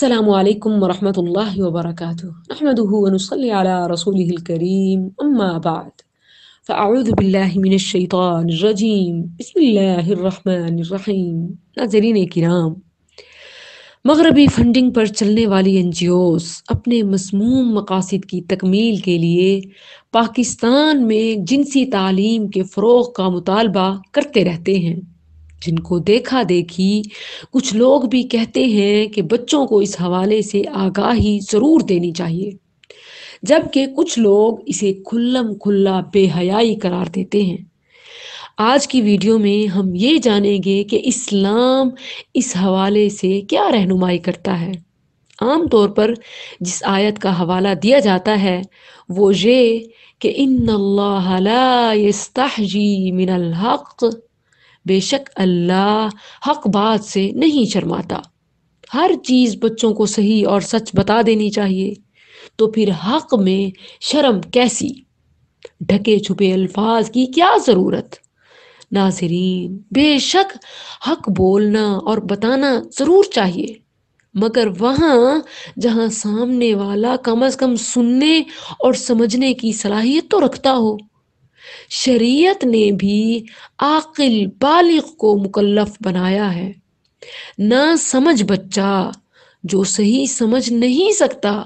السلام علیکم ورحمۃ اللہ وبرکاتہ نحمده ونصلي على رسوله الکریم اما بعد فاعوذ باللہ من الشیطان الرجیم بسم اللہ الرحمن الرحیم ناظرین کرام مغربی فنڈنگ پر چلنے والی این جی اوز اپنے مسموم مقاصد کی تکمیل کے لیے پاکستان میں جنسی تعلیم کے فروغ کا مطالبہ کرتے رہتے ہیں جن کو دیکھا دیکھی کچھ لوگ بھی کہتے ہیں کہ بچوں کو اس حوالے سے آگاہی ضرور دینی چاہیے جبکہ کچھ لوگ اسے کھلم کھلا بے حیائی قرار دیتے ہیں آج کی ویڈیو میں ہم یہ جانیں گے کہ اسلام اس حوالے سے کیا رہنمائی کرتا ہے عام طور پر جس آیت کا حوالہ دیا جاتا ہے وہ یہ کہ ان اللہ لا یستحجی من الحق بے شک اللہ حق بات سے نہیں شرماتا ہر چیز بچوں کو صحیح اور سچ بتا دینی چاہیے تو پھر حق میں شرم کیسی ڈھکے چھپے الفاظ کی کیا ضرورت ناظرین بے شک حق بولنا اور بتانا ضرور چاہیے مگر وہاں جہاں سامنے والا کم از کم سننے اور سمجھنے کی صلاحیت تو رکھتا ہو شریعت نے بھی عاقل بالغ کو مکلف بنایا ہے نہ سمجھ بچہ جو صحیح سمجھ نہیں سکتا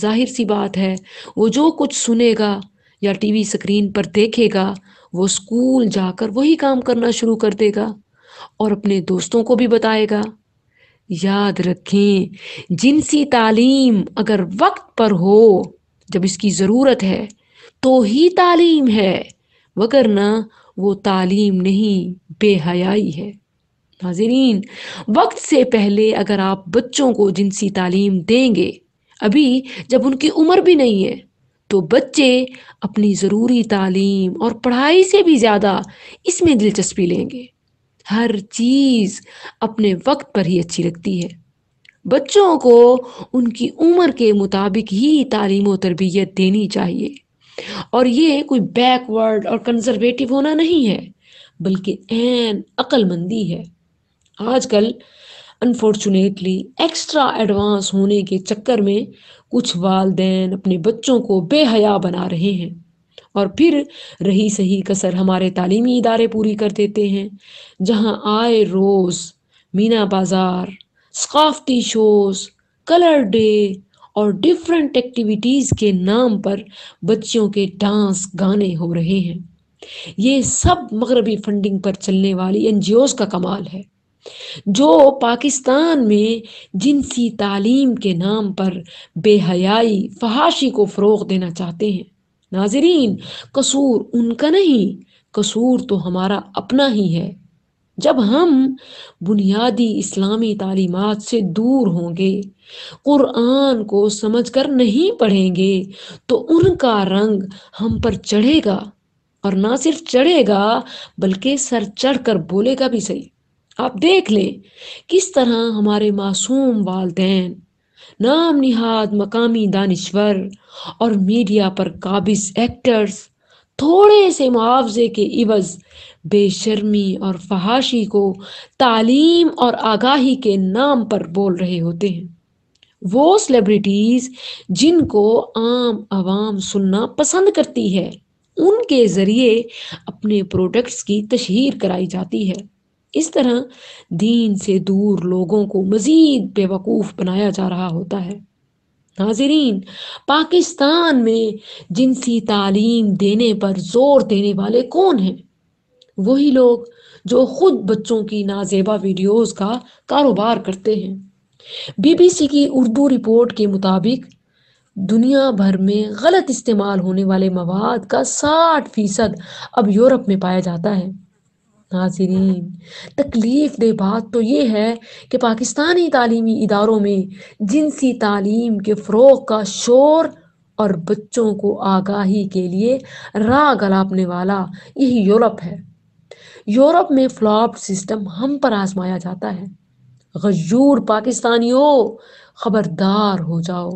ظاہر سی بات ہے وہ جو کچھ سنے گا یا ٹی وی سکرین پر دیکھے گا وہ اسکول جا کر وہی کام کرنا شروع کر دے گا اور اپنے دوستوں کو بھی بتائے گا یاد رکھیں جنسی تعلیم اگر وقت پر ہو جب اس کی ضرورت ہے تو ہی تعلیم ہے وگرنہ وہ تعلیم نہیں بے حیائی ہے ناظرین وقت سے پہلے اگر آپ بچوں کو جنسی تعلیم دیں گے ابھی جب ان کی عمر بھی نہیں ہے تو بچے اپنی ضروری تعلیم اور پڑھائی سے بھی زیادہ اس میں دلچسپی لیں گے ہر چیز اپنے وقت پر ہی اچھی لگتی ہے بچوں کو ان کی عمر کے مطابق ہی تعلیم و تربیت دینی چاہیے اور یہ کوئی بیک ورڈ اور کنزرویٹو ہونا نہیں ہے بلکہ این عقل مندی ہے آج کل انفارچونیٹلی ایکسٹرا ایڈوانس ہونے کے چکر میں کچھ والدین اپنے بچوں کو بے حیا بنا رہے ہیں اور پھر رہی صحیح کثر ہمارے تعلیمی ادارے پوری کر دیتے ہیں جہاں آئے روز مینا بازار ثقافتی شوز کلر ڈے اور ڈیفرنٹ ایکٹیویٹیز کے نام پر بچیوں کے ڈانس گانے ہو رہے ہیں یہ سب مغربی فنڈنگ پر چلنے والی این جی اوز کا کمال ہے جو پاکستان میں جنسی تعلیم کے نام پر بے حیائی فحاشی کو فروغ دینا چاہتے ہیں ناظرین قصور ان کا نہیں قصور تو ہمارا اپنا ہی ہے جب ہم بنیادی اسلامی تعلیمات سے دور ہوں گے قرآن کو سمجھ کر نہیں پڑھیں گے تو ان کا رنگ ہم پر چڑھے گا اور نہ صرف چڑھے گا بلکہ سر چڑھ کر بولے گا بھی صحیح آپ دیکھ لیں کس طرح ہمارے معصوم والدین نام نہاد مقامی دانشور اور میڈیا پر قابض ایکٹرز تھوڑے سے معاوضے کے عوض بے شرمی اور فحاشی کو تعلیم اور آگاہی کے نام پر بول رہے ہوتے ہیں وہ سلیبریٹیز جن کو عام عوام سننا پسند کرتی ہے ان کے ذریعے اپنے پروڈکٹس کی تشہیر کرائی جاتی ہے اس طرح دین سے دور لوگوں کو مزید بیوقوف بنایا جا رہا ہوتا ہے ناظرین پاکستان میں جنسی تعلیم دینے پر زور دینے والے کون ہیں وہی لوگ جو خود بچوں کی نازیبا ویڈیوز کا کاروبار کرتے ہیں بی بی سی کی اردو رپورٹ کے مطابق دنیا بھر میں غلط استعمال ہونے والے مواد کا ساٹھ فیصد اب یورپ میں پایا جاتا ہے ناظرین تکلیف دہ بات تو یہ ہے کہ پاکستانی تعلیمی اداروں میں جنسی تعلیم کے فروغ کا شور اور بچوں کو آگاہی کے لیے راہ گلاپنے والا یہی یورپ ہے یورپ میں فلاپ سسٹم ہم پر آزمایا جاتا ہے غیور پاکستانیوں خبردار ہو جاؤ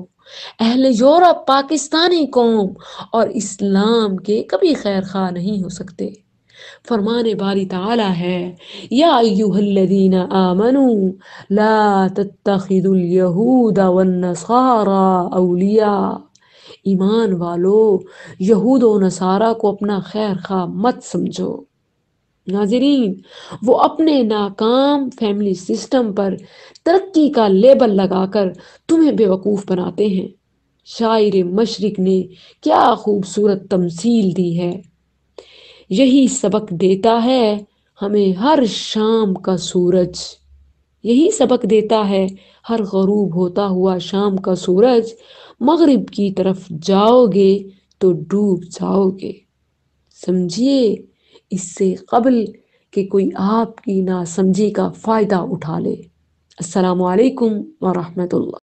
اہل یورپ پاکستانی قوم اور اسلام کے کبھی خیر خواہ نہیں ہو سکتے فرمان باری تعالی ہے یا ایوہ الذین آمنوا لا تتخذوا الیہود والنصارا اولیاء ایمان والو یہود و نصارہ کو اپنا خیر خواہ مت سمجھو ناظرین وہ اپنے ناکام فیملی سسٹم پر ترقی کا لیبل لگا کر تمہیں بے وقوف بناتے ہیں شاعر مشرق نے کیا خوبصورت تمثیل دی ہے یہی سبق دیتا ہے ہمیں ہر شام کا سورج یہی سبق دیتا ہے ہر غروب ہوتا ہوا شام کا سورج مغرب کی طرف جاؤ گے تو ڈوب جاؤ گے سمجھیے اس سے قبل کہ کوئی آپ کی ناسمجھی کا فائدہ اٹھا لے السلام علیکم ورحمۃ اللہ